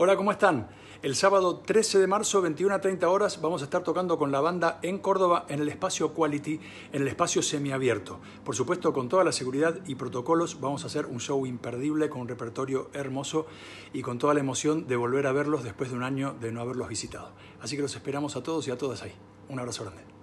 Hola, ¿cómo están? El sábado 13 de marzo, 21 a 30 horas, vamos a estar tocando con la banda en Córdoba en el espacio Quality, en el espacio semiabierto. Por supuesto, con toda la seguridad y protocolos, vamos a hacer un show imperdible con un repertorio hermoso y con toda la emoción de volver a verlos después de un año de no haberlos visitado. Así que los esperamos a todos y a todas ahí. Un abrazo grande.